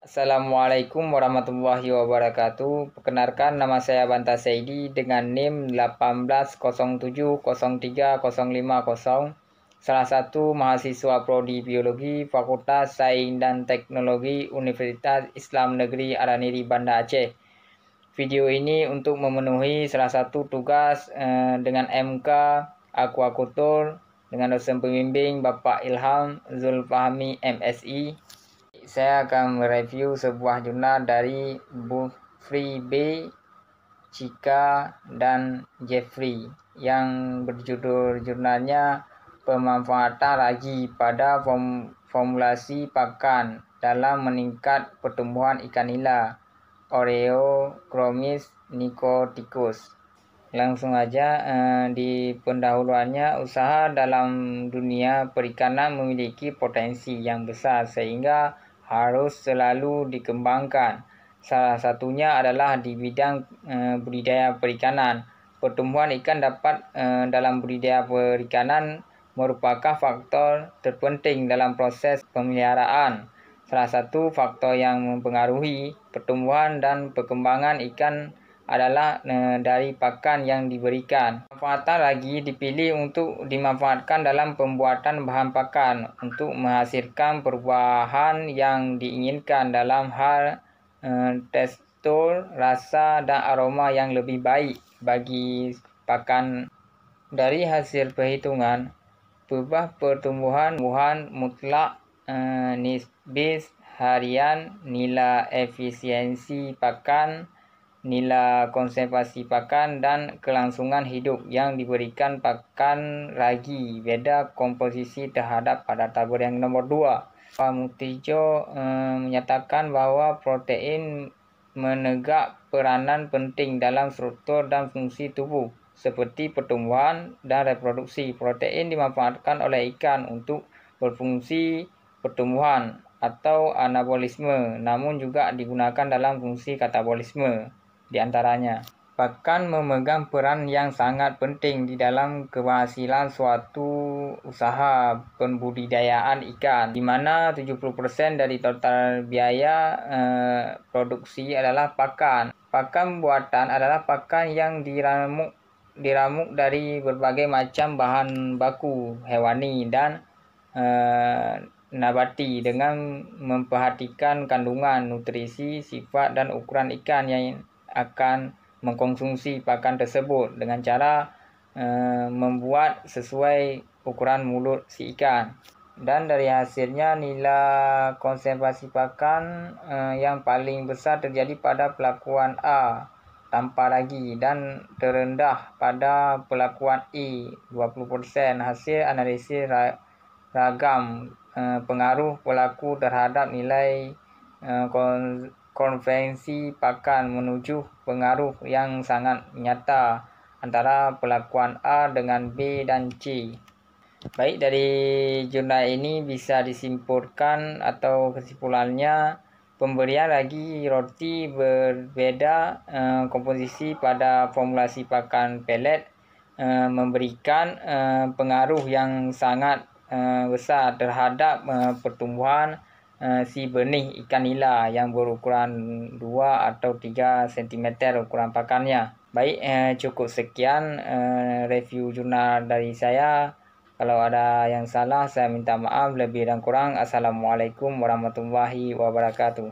Assalamualaikum warahmatullahi wabarakatuh. Perkenalkan nama saya Banta Saidi dengan NIM 180703050. Salah satu mahasiswa prodi biologi Fakultas Sains dan Teknologi Universitas Islam Negeri Araniri Banda Aceh. Video ini untuk memenuhi salah satu tugas eh, dengan MK Aquakultur dengan dosen pembimbing Bapak Ilham Zulfahmi MSI saya akan mereview sebuah jurnal dari Bufree B. Chika dan Jeffrey yang berjudul jurnalnya pemanfaatan ragi pada formulasi pakan dalam meningkat pertumbuhan ikan nila Oreo Chromis nicoticus. Langsung aja eh, di pendahuluannya usaha dalam dunia perikanan memiliki potensi yang besar sehingga harus selalu dikembangkan. Salah satunya adalah di bidang e, budidaya perikanan. Pertumbuhan ikan dapat e, dalam budidaya perikanan merupakan faktor terpenting dalam proses pemeliharaan. Salah satu faktor yang mempengaruhi pertumbuhan dan perkembangan ikan adalah eh, dari pakan yang diberikan. Manfaatan lagi dipilih untuk dimanfaatkan dalam pembuatan bahan pakan untuk menghasilkan perubahan yang diinginkan dalam hal eh, tekstur, rasa dan aroma yang lebih baik bagi pakan. Dari hasil perhitungan, perubahan pertumbuhan buhan mutlak eh, nisbis harian nilai efisiensi pakan nilai konservasi pakan dan kelangsungan hidup yang diberikan pakan ragi beda komposisi terhadap pada tabur yang nomor 2. Pak Mutijo e, eh, menyatakan bahwa protein menegak peranan penting dalam struktur dan fungsi tubuh seperti pertumbuhan dan reproduksi. Protein dimanfaatkan oleh ikan untuk berfungsi pertumbuhan atau anabolisme, namun juga digunakan dalam fungsi katabolisme di antaranya, bahkan memegang peran yang sangat penting di dalam keberhasilan suatu usaha pembudidayaan ikan, di mana 70% dari total biaya eh, produksi adalah pakan. Pakan buatan adalah pakan yang diramuk diramuk dari berbagai macam bahan baku hewani dan eh, nabati dengan memperhatikan kandungan nutrisi, sifat dan ukuran ikan yang akan mengkonsumsi pakan tersebut dengan cara e, membuat sesuai ukuran mulut si ikan. Dan dari hasilnya nilai konservasi pakan e, yang paling besar terjadi pada pelakuan A tanpa lagi dan terendah pada pelakuan I 20%. Hasil analisis ragam e, pengaruh pelaku terhadap nilai e, kon konvensi pakan menuju pengaruh yang sangat nyata antara pelakuan A dengan B dan C. Baik, dari jurnal ini bisa disimpulkan atau kesimpulannya pemberian lagi roti berbeda eh, komposisi pada formulasi pakan pelet eh, memberikan eh, pengaruh yang sangat eh, besar terhadap eh, pertumbuhan Eh, si benih ikan nila yang berukuran 2 atau 3 cm ukuran pakannya. Baik, eh, cukup sekian eh, review jurnal dari saya. Kalau ada yang salah, saya minta maaf lebih dan kurang. Assalamualaikum warahmatullahi wabarakatuh.